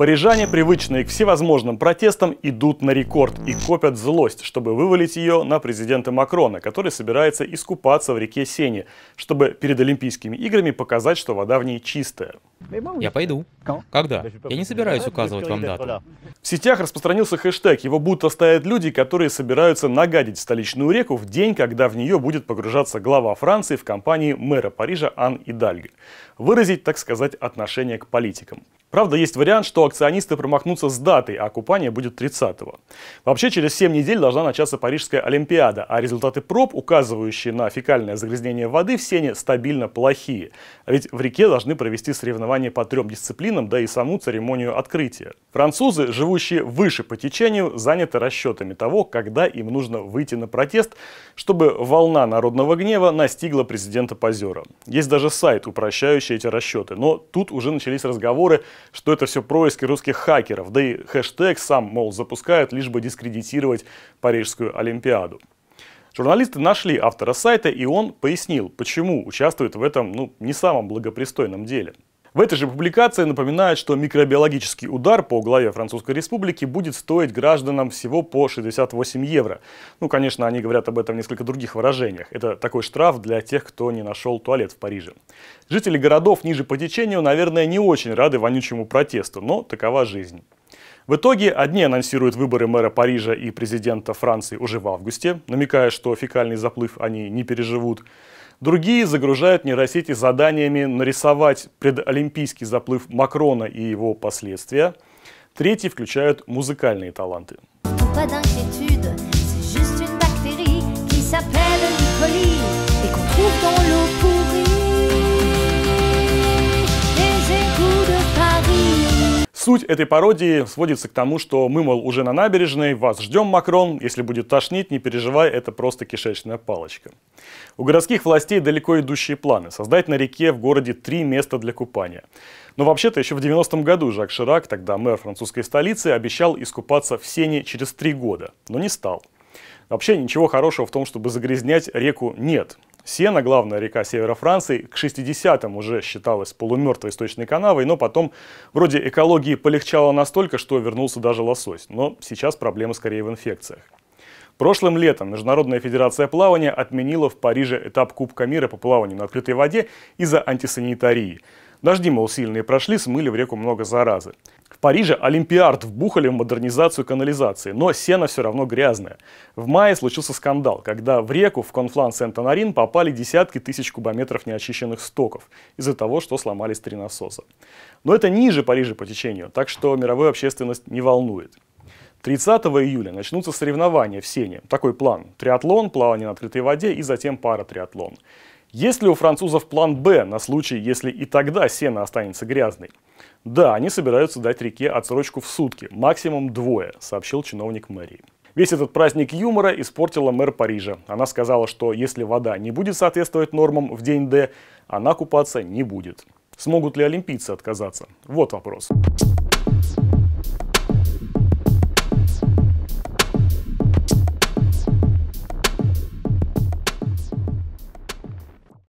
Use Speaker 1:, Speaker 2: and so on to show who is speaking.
Speaker 1: Парижане, привычные к всевозможным протестам, идут на рекорд и копят злость, чтобы вывалить ее на президента Макрона, который собирается искупаться в реке Сене, чтобы перед Олимпийскими играми показать, что вода в ней чистая. Я пойду. Когда? Я не собираюсь указывать вам дату. В сетях распространился хэштег. Его будто стоят люди, которые собираются нагадить столичную реку в день, когда в нее будет погружаться глава Франции в компании мэра Парижа Ан Идальго. Выразить, так сказать, отношение к политикам. Правда, есть вариант, что акционисты промахнутся с датой, а купание будет 30-го. Вообще, через 7 недель должна начаться Парижская Олимпиада, а результаты проб, указывающие на фекальное загрязнение воды в Сене, стабильно плохие. А ведь в реке должны провести соревнования по трем дисциплинам, да и саму церемонию открытия. Французы, живущие выше по течению, заняты расчетами того, когда им нужно выйти на протест, чтобы волна народного гнева настигла президента Позера. Есть даже сайт, упрощающий эти расчеты, но тут уже начались разговоры, что это все происки русских хакеров, да и хэштег сам, мол, запускают, лишь бы дискредитировать Парижскую Олимпиаду. Журналисты нашли автора сайта, и он пояснил, почему участвует в этом ну, не самом благопристойном деле. В этой же публикации напоминают, что микробиологический удар по главе Французской Республики будет стоить гражданам всего по 68 евро. Ну, конечно, они говорят об этом в несколько других выражениях. Это такой штраф для тех, кто не нашел туалет в Париже. Жители городов ниже по течению, наверное, не очень рады вонючему протесту, но такова жизнь. В итоге одни анонсируют выборы мэра Парижа и президента Франции уже в августе, намекая, что фекальный заплыв они не переживут. Другие загружают нейросети заданиями нарисовать предолимпийский заплыв Макрона и его последствия. Третьи включают музыкальные таланты. Суть этой пародии сводится к тому, что мы, мол, уже на набережной, вас ждем, Макрон, если будет тошнить, не переживай, это просто кишечная палочка. У городских властей далеко идущие планы – создать на реке в городе три места для купания. Но вообще-то еще в 90-м году Жак Ширак, тогда мэр французской столицы, обещал искупаться в Сене через три года, но не стал. Вообще ничего хорошего в том, чтобы загрязнять реку, нет. Сена, главная река севера Франции, к 60-м уже считалась полумертвой источной канавой, но потом вроде экологии полегчало настолько, что вернулся даже лосось. Но сейчас проблема скорее в инфекциях. Прошлым летом Международная федерация плавания отменила в Париже этап Кубка мира по плаванию на открытой воде из-за антисанитарии. Дожди, мол, сильные прошли, смыли в реку много заразы. В Париже Олимпиард вбухали в модернизацию канализации, но сено все равно грязное. В мае случился скандал, когда в реку в конфлан Сент-Анарин попали десятки тысяч кубометров неочищенных стоков из-за того, что сломались три насоса. Но это ниже Парижа по течению, так что мировую общественность не волнует. 30 июля начнутся соревнования в Сене. Такой план. Триатлон, плавание на открытой воде и затем пара триатлон. Есть ли у французов план «Б» на случай, если и тогда сена останется грязной? Да, они собираются дать реке отсрочку в сутки, максимум двое, сообщил чиновник мэрии. Весь этот праздник юмора испортила мэр Парижа. Она сказала, что если вода не будет соответствовать нормам в день «Д», она купаться не будет. Смогут ли олимпийцы отказаться? Вот Вопрос.